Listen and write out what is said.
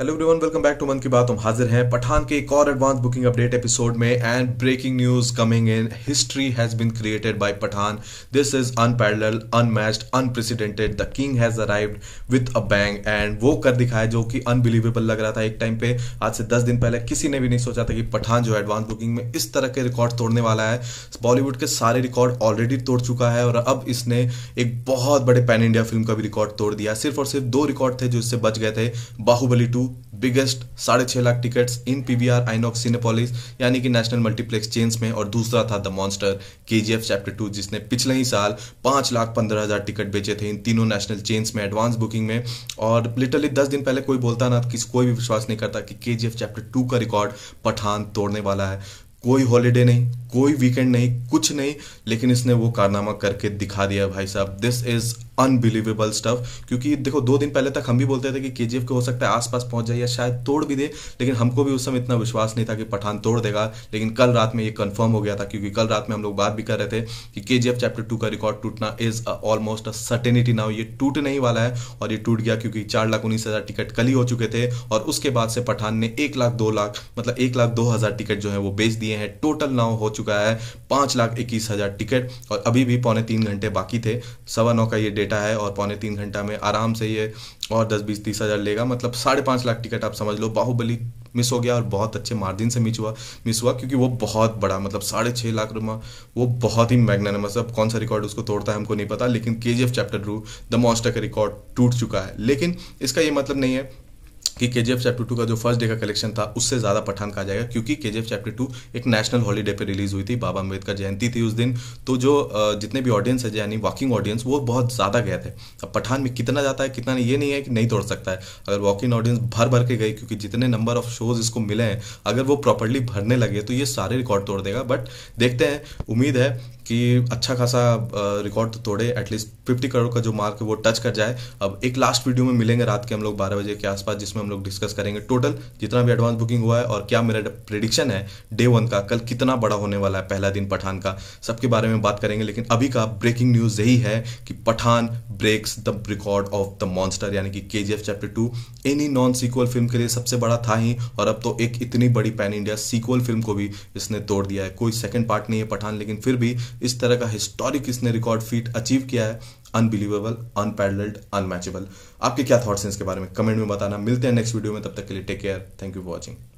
hello everyone welcome back to Mann Ki बात हम हाजिर हैं पठान के एक और एडवांस बुकिंग अपडेट एपिसोड में and breaking news coming in history has been created by Pathaan this is unparalleled unmatched unprecedented the king has arrived with a bang and वो कर दिखाया जो कि अनबिलीवेबल लग रहा था एक टाइम पे आज से दस दिन पहले किसी ने भी नहीं सोचा था कि पठान जो है एडवांस बुकिंग में इस तरह के रिकॉर्ड तोड़ने वाला है बॉलीवुड के सारे रिकॉर्ड ऑलरेडी तोड़ चुका है और अब इसने एक बहुत बड़े पैन इंडिया फिल्म का भी रिकॉर्ड तोड़ दिया सिर्फ और सिर्फ दो रिकॉर्ड थे जो इससे बच गए थे बाहुबली टू बिगेस्ट साढ़े छह लाख टिकट्स इन पीवीआर वी आइनॉक्स सिनेपोलिस यानी कि नेशनल मल्टीप्लेक्स चेन्स में और दूसरा था द मॉन्स्टर के जी एफ चैप्टर टू जिसने पिछले ही साल पांच लाख पंद्रह हज़ार टिकट बेचे थे इन तीनों नेशनल चेन्स में एडवांस बुकिंग में और लिटरली दस दिन पहले कोई बोलता ना किसी कोई भी विश्वास नहीं करता कि के जी एफ चैप्टर टू का रिकॉर्ड पठान तोड़ने वाला है कोई हॉलीडे नहीं कोई वीकेंड नहीं कुछ नहीं लेकिन इसने वो कारनामा करके दिखा दिया भाई साहब दिस इज़ अनबिलीवेबल स्टफ क्योंकि देखो दो दिन पहले तक हम भी बोलते थे कि के जी हो सकता है आसपास पहुंच जाए या शायद तोड़ भी दे लेकिन हमको भी उस समय इतना विश्वास नहीं था कि पठान तोड़ देगा लेकिन कल रात में ये कंफर्म हो गया था क्योंकि कल रात में हम लोग बात भी कर रहे थे कि के चैप्टर टू का रिकॉर्ड टूटना is almost a certainty now ये टूट नहीं वाला है और ये टूट गया क्योंकि चार लाख उन्नीस हज़ार टिकट कल ही हो चुके थे और उसके बाद से पठान ने एक लाख दो लाख मतलब एक लाख दो हज़ार टिकट जो है वो बेच दिए हैं टोटल नाउ हो चुका है पाँच लाख इक्कीस हज़ार टिकट और अभी भी पौने तीन घंटे बाकी थे सवा नौ का ये डेट डेटा है और पौने तीन घंटा में आराम से ये और दस बीस तीस हज़ार लेगा मतलब साढ़े पाँच लाख टिकट आप समझ लो बाहुबली मिस हो गया और बहुत अच्छे मार्जिन से मिस हुआ मिस हुआ क्योंकि वो बहुत बड़ा मतलब साढ़े छः लाख रुपये वो बहुत ही मैग्नानमस मतलब कौन सा रिकॉर्ड उसको तोड़ता है हमको नहीं पता लेकिन K chapter two the monster का रिकॉर्ड टूट चुका है लेकिन इसका ये मतलब नहीं है कि के जी एफ चैप्टर टू का जो फर्स्ट डे का कलेक्शन था उससे ज़्यादा पठान कहा जाएगा क्योंकि के जी एफ चैप्टर टू एक नेशनल हॉलीडे पर रिलीज हुई थी बाबा अम्बेडकर जयंती थी उस दिन तो जो जितने भी ऑडियंस है यानी वॉकिंग ऑडियंस वो बहुत ज़्यादा गए थे अब पठान में कितना जाता है कितना ये नहीं है कि नहीं तोड़ सकता है अगर वॉकिंग ऑडियंस भर भर के गई क्योंकि जितने नंबर ऑफ शोज इसको मिले हैं अगर वो प्रॉपरली भरने लगे तो ये सारे रिकॉर्ड तोड़ देगा बट देखते हैं उम्मीद है कि अच्छा खासा रिकॉर्ड तो तोड़े एटलीस्ट फिफ्टी करोड़ का जो मार्क है वो टच कर जाए अब एक लास्ट वीडियो में मिलेंगे रात के हम लोग बारह बजे के आसपास जिसमें हम लोग डिस्कस करेंगे टोटल जितना भी एडवांस बुकिंग हुआ है और क्या मेरा प्रिडिक्शन है डे वन का कल कितना बड़ा होने वाला है पहला दिन पठान का सबके बारे में बात करेंगे लेकिन अभी का ब्रेकिंग न्यूज़ यही है कि Pathaan breaks the record of the monster यानी कि K chapter two any non sequel film के लिए सबसे बड़ा था ही और अब तो एक इतनी बड़ी पैन इंडिया सीक्वल फिल्म को भी इसने तोड़ दिया है कोई सेकेंड पार्ट नहीं है पठान लेकिन फिर भी इस तरह का हिस्टोरिक इसने रिकॉर्ड फीट अचीव किया है अनबिलीवेबल अनपैडल्ड अनमैचेबल आपके क्या थॉट्स हैं इसके बारे में कमेंट में बताना मिलते हैं नेक्स्ट वीडियो में तब तक के लिए take care thank you for watching